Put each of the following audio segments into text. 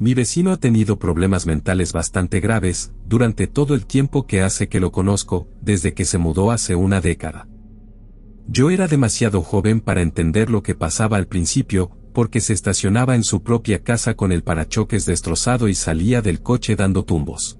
Mi vecino ha tenido problemas mentales bastante graves, durante todo el tiempo que hace que lo conozco, desde que se mudó hace una década. Yo era demasiado joven para entender lo que pasaba al principio, porque se estacionaba en su propia casa con el parachoques destrozado y salía del coche dando tumbos.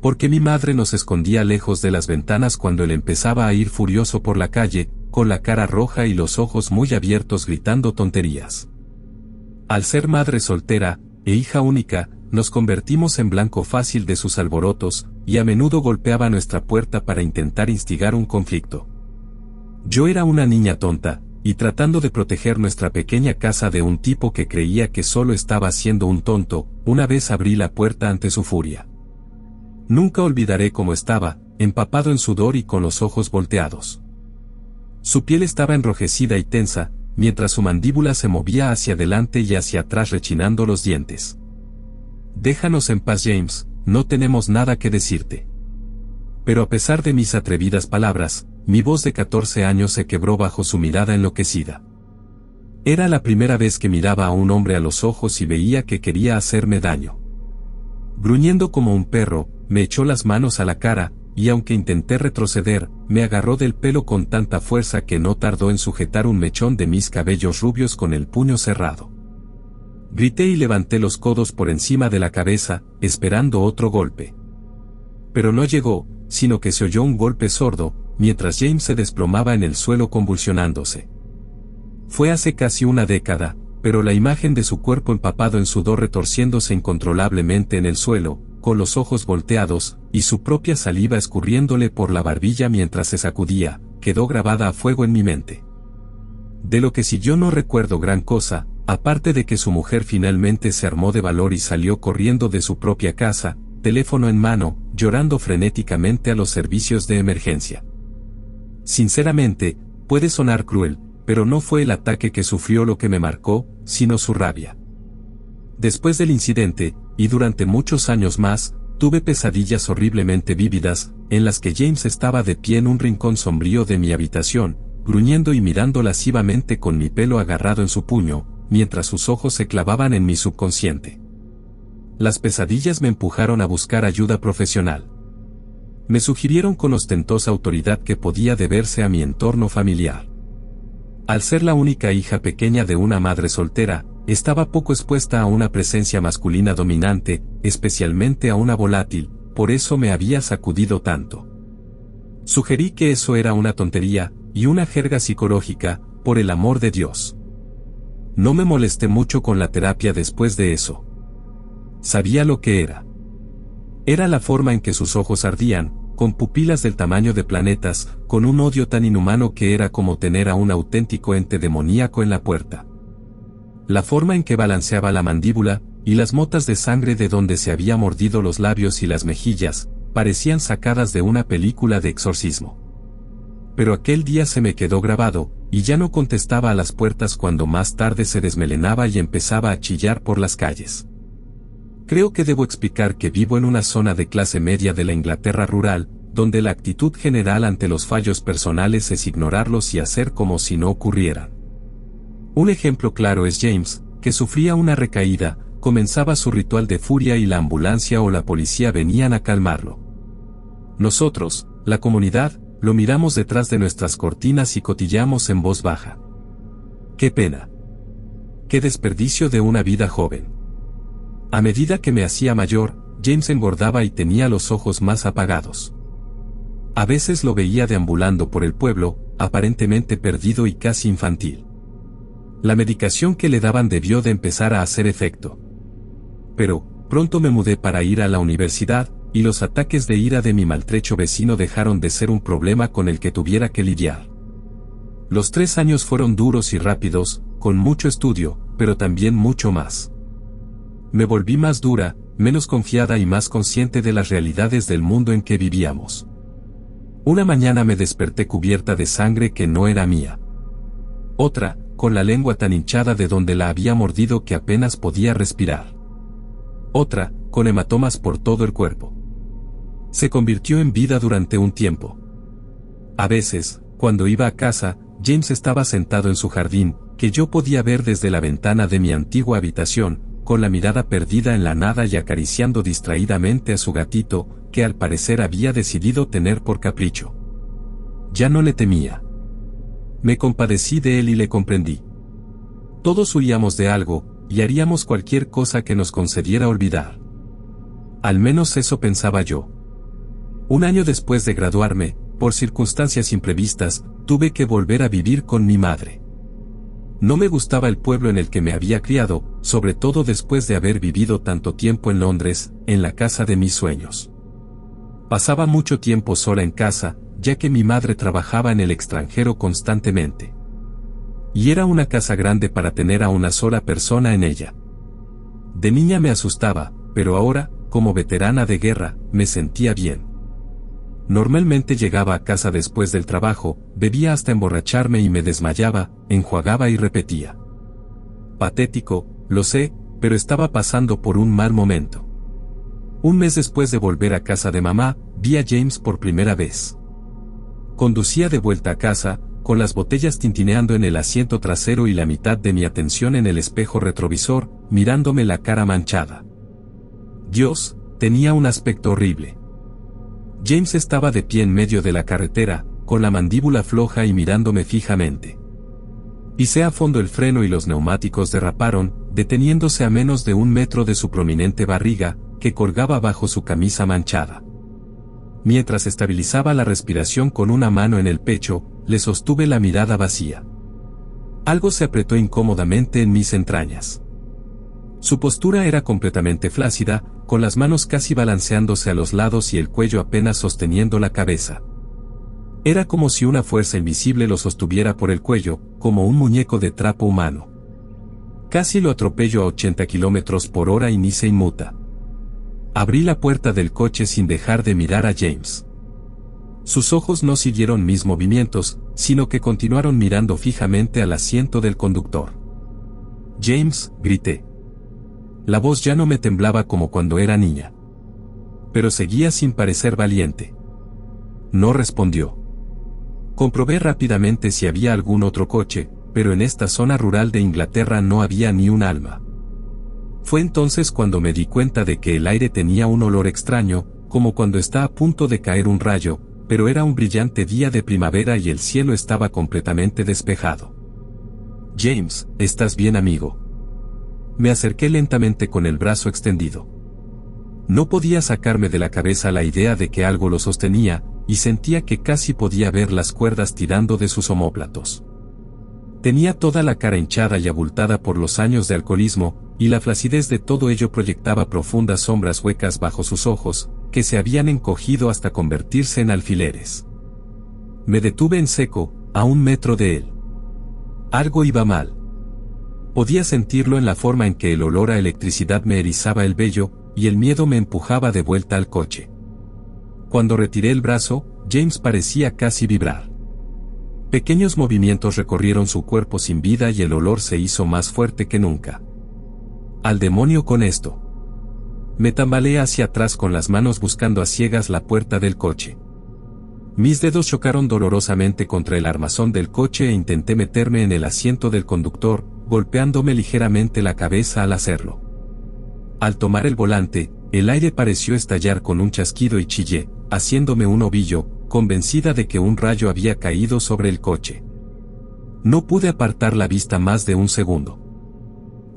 Porque mi madre nos escondía lejos de las ventanas cuando él empezaba a ir furioso por la calle, con la cara roja y los ojos muy abiertos gritando tonterías. Al ser madre soltera, e hija única, nos convertimos en blanco fácil de sus alborotos, y a menudo golpeaba nuestra puerta para intentar instigar un conflicto. Yo era una niña tonta, y tratando de proteger nuestra pequeña casa de un tipo que creía que solo estaba siendo un tonto, una vez abrí la puerta ante su furia. Nunca olvidaré cómo estaba, empapado en sudor y con los ojos volteados. Su piel estaba enrojecida y tensa, mientras su mandíbula se movía hacia adelante y hacia atrás rechinando los dientes. Déjanos en paz James, no tenemos nada que decirte. Pero a pesar de mis atrevidas palabras, mi voz de 14 años se quebró bajo su mirada enloquecida. Era la primera vez que miraba a un hombre a los ojos y veía que quería hacerme daño. Gruñendo como un perro, me echó las manos a la cara, y aunque intenté retroceder, me agarró del pelo con tanta fuerza que no tardó en sujetar un mechón de mis cabellos rubios con el puño cerrado. Grité y levanté los codos por encima de la cabeza, esperando otro golpe. Pero no llegó, sino que se oyó un golpe sordo, mientras James se desplomaba en el suelo convulsionándose. Fue hace casi una década, pero la imagen de su cuerpo empapado en sudor retorciéndose incontrolablemente en el suelo, con los ojos volteados, y su propia saliva escurriéndole por la barbilla mientras se sacudía, quedó grabada a fuego en mi mente. De lo que si yo no recuerdo gran cosa, aparte de que su mujer finalmente se armó de valor y salió corriendo de su propia casa, teléfono en mano, llorando frenéticamente a los servicios de emergencia. Sinceramente, puede sonar cruel, pero no fue el ataque que sufrió lo que me marcó, sino su rabia. Después del incidente, y durante muchos años más, tuve pesadillas horriblemente vívidas, en las que James estaba de pie en un rincón sombrío de mi habitación, gruñendo y mirando lascivamente con mi pelo agarrado en su puño, mientras sus ojos se clavaban en mi subconsciente. Las pesadillas me empujaron a buscar ayuda profesional. Me sugirieron con ostentosa autoridad que podía deberse a mi entorno familiar. Al ser la única hija pequeña de una madre soltera, estaba poco expuesta a una presencia masculina dominante, especialmente a una volátil, por eso me había sacudido tanto. Sugerí que eso era una tontería, y una jerga psicológica, por el amor de Dios. No me molesté mucho con la terapia después de eso. Sabía lo que era. Era la forma en que sus ojos ardían, con pupilas del tamaño de planetas, con un odio tan inhumano que era como tener a un auténtico ente demoníaco en la puerta la forma en que balanceaba la mandíbula, y las motas de sangre de donde se había mordido los labios y las mejillas, parecían sacadas de una película de exorcismo. Pero aquel día se me quedó grabado, y ya no contestaba a las puertas cuando más tarde se desmelenaba y empezaba a chillar por las calles. Creo que debo explicar que vivo en una zona de clase media de la Inglaterra rural, donde la actitud general ante los fallos personales es ignorarlos y hacer como si no ocurrieran. Un ejemplo claro es James, que sufría una recaída, comenzaba su ritual de furia y la ambulancia o la policía venían a calmarlo. Nosotros, la comunidad, lo miramos detrás de nuestras cortinas y cotillamos en voz baja. ¡Qué pena! ¡Qué desperdicio de una vida joven! A medida que me hacía mayor, James engordaba y tenía los ojos más apagados. A veces lo veía deambulando por el pueblo, aparentemente perdido y casi infantil la medicación que le daban debió de empezar a hacer efecto. Pero, pronto me mudé para ir a la universidad, y los ataques de ira de mi maltrecho vecino dejaron de ser un problema con el que tuviera que lidiar. Los tres años fueron duros y rápidos, con mucho estudio, pero también mucho más. Me volví más dura, menos confiada y más consciente de las realidades del mundo en que vivíamos. Una mañana me desperté cubierta de sangre que no era mía. Otra, con la lengua tan hinchada de donde la había mordido que apenas podía respirar. Otra, con hematomas por todo el cuerpo. Se convirtió en vida durante un tiempo. A veces, cuando iba a casa, James estaba sentado en su jardín, que yo podía ver desde la ventana de mi antigua habitación, con la mirada perdida en la nada y acariciando distraídamente a su gatito, que al parecer había decidido tener por capricho. Ya no le temía me compadecí de él y le comprendí. Todos huíamos de algo, y haríamos cualquier cosa que nos concediera olvidar. Al menos eso pensaba yo. Un año después de graduarme, por circunstancias imprevistas, tuve que volver a vivir con mi madre. No me gustaba el pueblo en el que me había criado, sobre todo después de haber vivido tanto tiempo en Londres, en la casa de mis sueños. Pasaba mucho tiempo sola en casa, ya que mi madre trabajaba en el extranjero constantemente. Y era una casa grande para tener a una sola persona en ella. De niña me asustaba, pero ahora, como veterana de guerra, me sentía bien. Normalmente llegaba a casa después del trabajo, bebía hasta emborracharme y me desmayaba, enjuagaba y repetía. Patético, lo sé, pero estaba pasando por un mal momento. Un mes después de volver a casa de mamá, vi a James por primera vez. Conducía de vuelta a casa, con las botellas tintineando en el asiento trasero y la mitad de mi atención en el espejo retrovisor, mirándome la cara manchada. Dios, tenía un aspecto horrible. James estaba de pie en medio de la carretera, con la mandíbula floja y mirándome fijamente. Pisé a fondo el freno y los neumáticos derraparon, deteniéndose a menos de un metro de su prominente barriga, que colgaba bajo su camisa manchada mientras estabilizaba la respiración con una mano en el pecho, le sostuve la mirada vacía. Algo se apretó incómodamente en mis entrañas. Su postura era completamente flácida, con las manos casi balanceándose a los lados y el cuello apenas sosteniendo la cabeza. Era como si una fuerza invisible lo sostuviera por el cuello, como un muñeco de trapo humano. Casi lo atropello a 80 kilómetros por hora y ni se inmuta. Abrí la puerta del coche sin dejar de mirar a James. Sus ojos no siguieron mis movimientos, sino que continuaron mirando fijamente al asiento del conductor. James, grité. La voz ya no me temblaba como cuando era niña. Pero seguía sin parecer valiente. No respondió. Comprobé rápidamente si había algún otro coche, pero en esta zona rural de Inglaterra no había ni un alma. Fue entonces cuando me di cuenta de que el aire tenía un olor extraño, como cuando está a punto de caer un rayo, pero era un brillante día de primavera y el cielo estaba completamente despejado. James, ¿estás bien amigo? Me acerqué lentamente con el brazo extendido. No podía sacarme de la cabeza la idea de que algo lo sostenía, y sentía que casi podía ver las cuerdas tirando de sus omóplatos. Tenía toda la cara hinchada y abultada por los años de alcoholismo, y la flacidez de todo ello proyectaba profundas sombras huecas bajo sus ojos, que se habían encogido hasta convertirse en alfileres. Me detuve en seco, a un metro de él. Algo iba mal. Podía sentirlo en la forma en que el olor a electricidad me erizaba el vello, y el miedo me empujaba de vuelta al coche. Cuando retiré el brazo, James parecía casi vibrar. Pequeños movimientos recorrieron su cuerpo sin vida y el olor se hizo más fuerte que nunca. Al demonio con esto. Me tambaleé hacia atrás con las manos buscando a ciegas la puerta del coche. Mis dedos chocaron dolorosamente contra el armazón del coche e intenté meterme en el asiento del conductor, golpeándome ligeramente la cabeza al hacerlo. Al tomar el volante, el aire pareció estallar con un chasquido y chillé, haciéndome un ovillo, convencida de que un rayo había caído sobre el coche. No pude apartar la vista más de un segundo.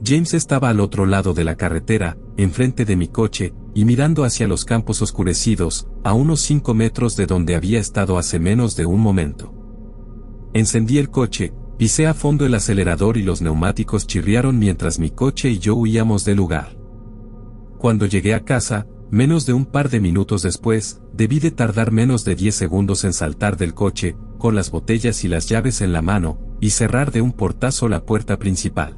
James estaba al otro lado de la carretera, enfrente de mi coche, y mirando hacia los campos oscurecidos, a unos 5 metros de donde había estado hace menos de un momento. Encendí el coche, pisé a fondo el acelerador y los neumáticos chirriaron mientras mi coche y yo huíamos del lugar. Cuando llegué a casa, Menos de un par de minutos después, debí de tardar menos de 10 segundos en saltar del coche, con las botellas y las llaves en la mano, y cerrar de un portazo la puerta principal.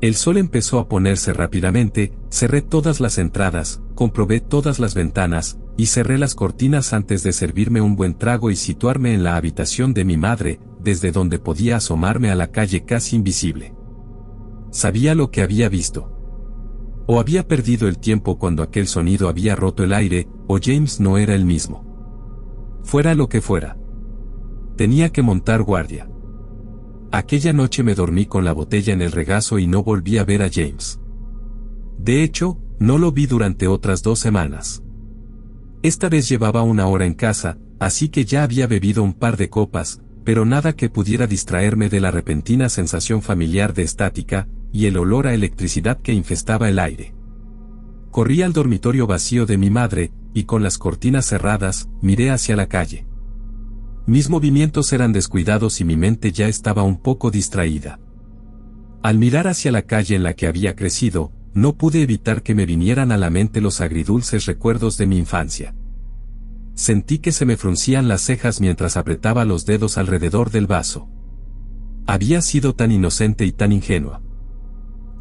El sol empezó a ponerse rápidamente, cerré todas las entradas, comprobé todas las ventanas, y cerré las cortinas antes de servirme un buen trago y situarme en la habitación de mi madre, desde donde podía asomarme a la calle casi invisible. Sabía lo que había visto. O había perdido el tiempo cuando aquel sonido había roto el aire, o James no era el mismo. Fuera lo que fuera. Tenía que montar guardia. Aquella noche me dormí con la botella en el regazo y no volví a ver a James. De hecho, no lo vi durante otras dos semanas. Esta vez llevaba una hora en casa, así que ya había bebido un par de copas, pero nada que pudiera distraerme de la repentina sensación familiar de estática, y el olor a electricidad que infestaba el aire. Corrí al dormitorio vacío de mi madre, y con las cortinas cerradas, miré hacia la calle. Mis movimientos eran descuidados y mi mente ya estaba un poco distraída. Al mirar hacia la calle en la que había crecido, no pude evitar que me vinieran a la mente los agridulces recuerdos de mi infancia. Sentí que se me fruncían las cejas mientras apretaba los dedos alrededor del vaso. Había sido tan inocente y tan ingenua.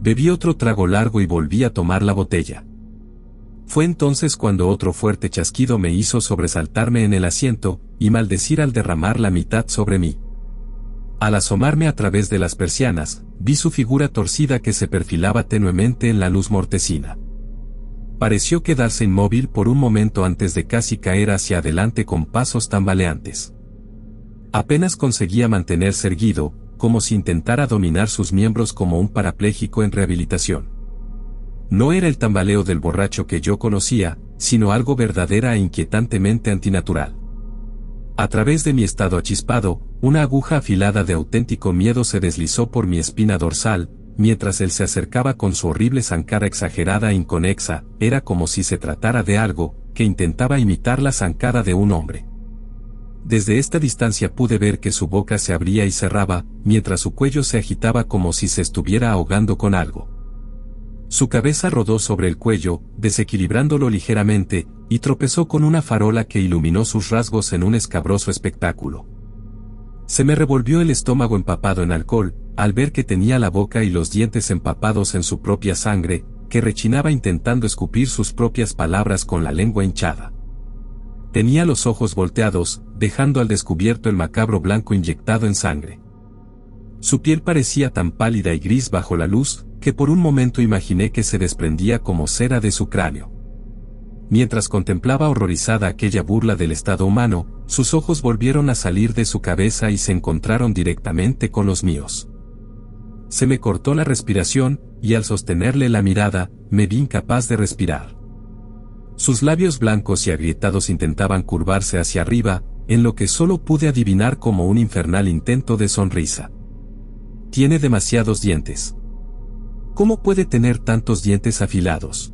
Bebí otro trago largo y volví a tomar la botella. Fue entonces cuando otro fuerte chasquido me hizo sobresaltarme en el asiento, y maldecir al derramar la mitad sobre mí. Al asomarme a través de las persianas, vi su figura torcida que se perfilaba tenuemente en la luz mortecina. Pareció quedarse inmóvil por un momento antes de casi caer hacia adelante con pasos tambaleantes. Apenas conseguía mantenerse erguido, como si intentara dominar sus miembros como un parapléjico en rehabilitación. No era el tambaleo del borracho que yo conocía, sino algo verdadera e inquietantemente antinatural. A través de mi estado achispado, una aguja afilada de auténtico miedo se deslizó por mi espina dorsal, mientras él se acercaba con su horrible zancada exagerada e inconexa, era como si se tratara de algo, que intentaba imitar la zancada de un hombre desde esta distancia pude ver que su boca se abría y cerraba, mientras su cuello se agitaba como si se estuviera ahogando con algo. Su cabeza rodó sobre el cuello, desequilibrándolo ligeramente, y tropezó con una farola que iluminó sus rasgos en un escabroso espectáculo. Se me revolvió el estómago empapado en alcohol, al ver que tenía la boca y los dientes empapados en su propia sangre, que rechinaba intentando escupir sus propias palabras con la lengua hinchada. Tenía los ojos volteados, dejando al descubierto el macabro blanco inyectado en sangre. Su piel parecía tan pálida y gris bajo la luz, que por un momento imaginé que se desprendía como cera de su cráneo. Mientras contemplaba horrorizada aquella burla del estado humano, sus ojos volvieron a salir de su cabeza y se encontraron directamente con los míos. Se me cortó la respiración, y al sostenerle la mirada, me vi incapaz de respirar. Sus labios blancos y agrietados intentaban curvarse hacia arriba, en lo que solo pude adivinar como un infernal intento de sonrisa. Tiene demasiados dientes. ¿Cómo puede tener tantos dientes afilados?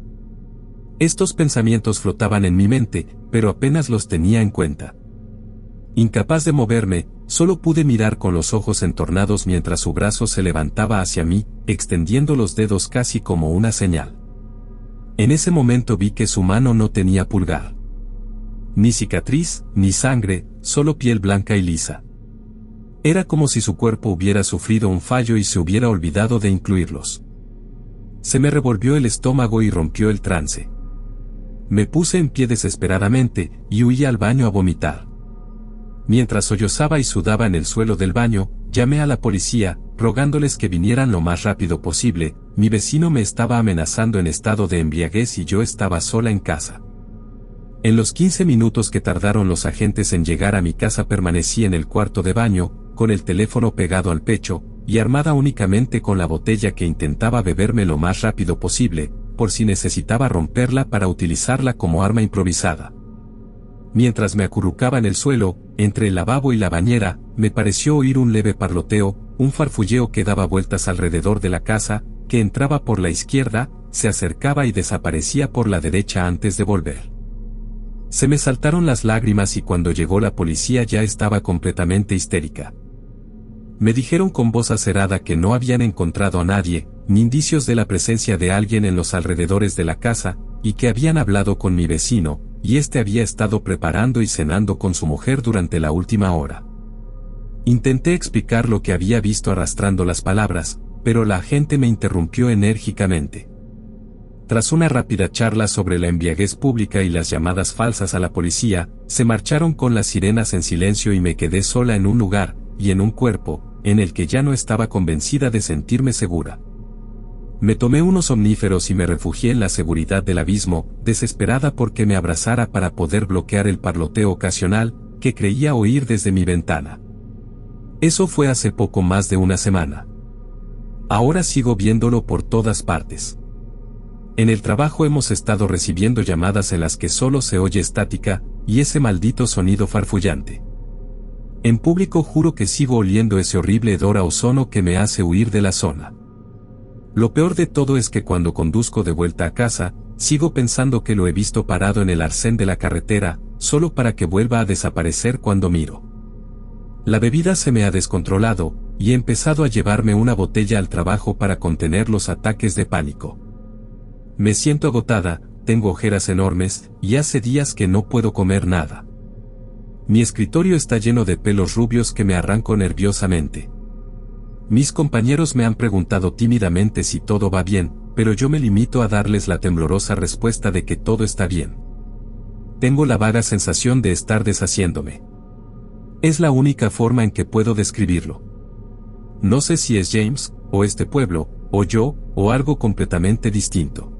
Estos pensamientos flotaban en mi mente, pero apenas los tenía en cuenta. Incapaz de moverme, solo pude mirar con los ojos entornados mientras su brazo se levantaba hacia mí, extendiendo los dedos casi como una señal. En ese momento vi que su mano no tenía pulgar. Ni cicatriz, ni sangre, solo piel blanca y lisa. Era como si su cuerpo hubiera sufrido un fallo y se hubiera olvidado de incluirlos. Se me revolvió el estómago y rompió el trance. Me puse en pie desesperadamente y huí al baño a vomitar. Mientras sollozaba y sudaba en el suelo del baño, llamé a la policía, rogándoles que vinieran lo más rápido posible, mi vecino me estaba amenazando en estado de embriaguez y yo estaba sola en casa. En los 15 minutos que tardaron los agentes en llegar a mi casa permanecí en el cuarto de baño, con el teléfono pegado al pecho, y armada únicamente con la botella que intentaba beberme lo más rápido posible, por si necesitaba romperla para utilizarla como arma improvisada. Mientras me acurrucaba en el suelo, entre el lavabo y la bañera, me pareció oír un leve parloteo, un farfulleo que daba vueltas alrededor de la casa, que entraba por la izquierda, se acercaba y desaparecía por la derecha antes de volver. Se me saltaron las lágrimas y cuando llegó la policía ya estaba completamente histérica. Me dijeron con voz acerada que no habían encontrado a nadie, ni indicios de la presencia de alguien en los alrededores de la casa, y que habían hablado con mi vecino, y éste había estado preparando y cenando con su mujer durante la última hora. Intenté explicar lo que había visto arrastrando las palabras, pero la gente me interrumpió enérgicamente. Tras una rápida charla sobre la embriaguez pública y las llamadas falsas a la policía, se marcharon con las sirenas en silencio y me quedé sola en un lugar, y en un cuerpo, en el que ya no estaba convencida de sentirme segura. Me tomé unos omníferos y me refugié en la seguridad del abismo, desesperada porque me abrazara para poder bloquear el parloteo ocasional que creía oír desde mi ventana. Eso fue hace poco más de una semana. Ahora sigo viéndolo por todas partes. En el trabajo hemos estado recibiendo llamadas en las que solo se oye estática, y ese maldito sonido farfullante. En público juro que sigo oliendo ese horrible hedor a ozono que me hace huir de la zona. Lo peor de todo es que cuando conduzco de vuelta a casa, sigo pensando que lo he visto parado en el arcén de la carretera, solo para que vuelva a desaparecer cuando miro. La bebida se me ha descontrolado, y he empezado a llevarme una botella al trabajo para contener los ataques de pánico. Me siento agotada, tengo ojeras enormes, y hace días que no puedo comer nada. Mi escritorio está lleno de pelos rubios que me arranco nerviosamente. Mis compañeros me han preguntado tímidamente si todo va bien, pero yo me limito a darles la temblorosa respuesta de que todo está bien. Tengo la vaga sensación de estar deshaciéndome. Es la única forma en que puedo describirlo. No sé si es James, o este pueblo, o yo, o algo completamente distinto.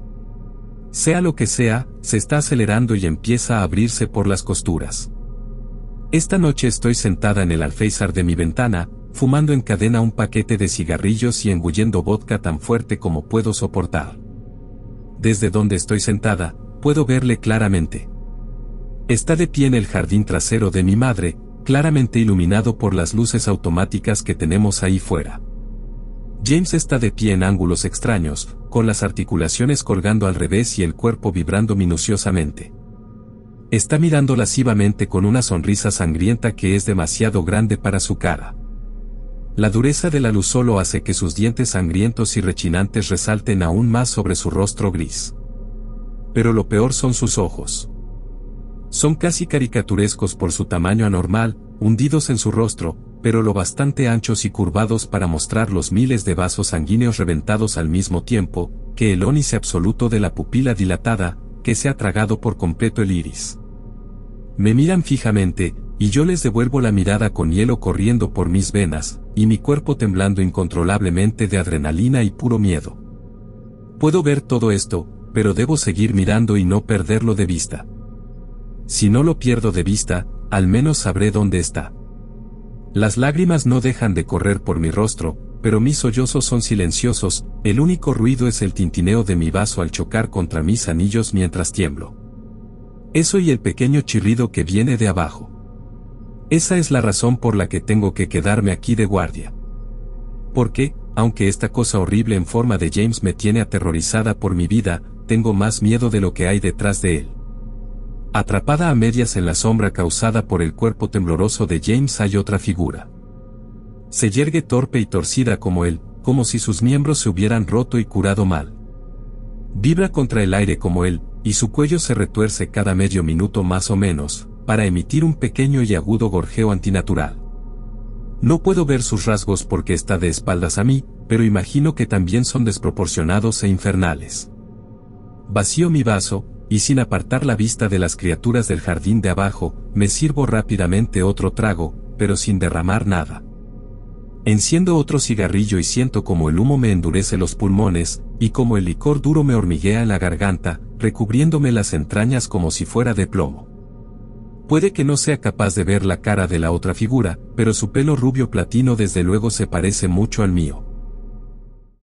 Sea lo que sea, se está acelerando y empieza a abrirse por las costuras. Esta noche estoy sentada en el alféizar de mi ventana, fumando en cadena un paquete de cigarrillos y engullendo vodka tan fuerte como puedo soportar. Desde donde estoy sentada, puedo verle claramente. Está de pie en el jardín trasero de mi madre, claramente iluminado por las luces automáticas que tenemos ahí fuera. James está de pie en ángulos extraños, con las articulaciones colgando al revés y el cuerpo vibrando minuciosamente. Está mirando lascivamente con una sonrisa sangrienta que es demasiado grande para su cara. La dureza de la luz solo hace que sus dientes sangrientos y rechinantes resalten aún más sobre su rostro gris. Pero lo peor son sus ojos. Son casi caricaturescos por su tamaño anormal, hundidos en su rostro, pero lo bastante anchos y curvados para mostrar los miles de vasos sanguíneos reventados al mismo tiempo, que el ónice absoluto de la pupila dilatada, que se ha tragado por completo el iris. Me miran fijamente, y yo les devuelvo la mirada con hielo corriendo por mis venas, y mi cuerpo temblando incontrolablemente de adrenalina y puro miedo. Puedo ver todo esto, pero debo seguir mirando y no perderlo de vista si no lo pierdo de vista, al menos sabré dónde está. Las lágrimas no dejan de correr por mi rostro, pero mis sollozos son silenciosos, el único ruido es el tintineo de mi vaso al chocar contra mis anillos mientras tiemblo. Eso y el pequeño chirrido que viene de abajo. Esa es la razón por la que tengo que quedarme aquí de guardia. Porque, aunque esta cosa horrible en forma de James me tiene aterrorizada por mi vida, tengo más miedo de lo que hay detrás de él. Atrapada a medias en la sombra causada por el cuerpo tembloroso de James hay otra figura. Se yergue torpe y torcida como él, como si sus miembros se hubieran roto y curado mal. Vibra contra el aire como él, y su cuello se retuerce cada medio minuto más o menos, para emitir un pequeño y agudo gorjeo antinatural. No puedo ver sus rasgos porque está de espaldas a mí, pero imagino que también son desproporcionados e infernales. Vacío mi vaso, y sin apartar la vista de las criaturas del jardín de abajo, me sirvo rápidamente otro trago, pero sin derramar nada. Enciendo otro cigarrillo y siento como el humo me endurece los pulmones, y como el licor duro me hormiguea la garganta, recubriéndome las entrañas como si fuera de plomo. Puede que no sea capaz de ver la cara de la otra figura, pero su pelo rubio platino desde luego se parece mucho al mío.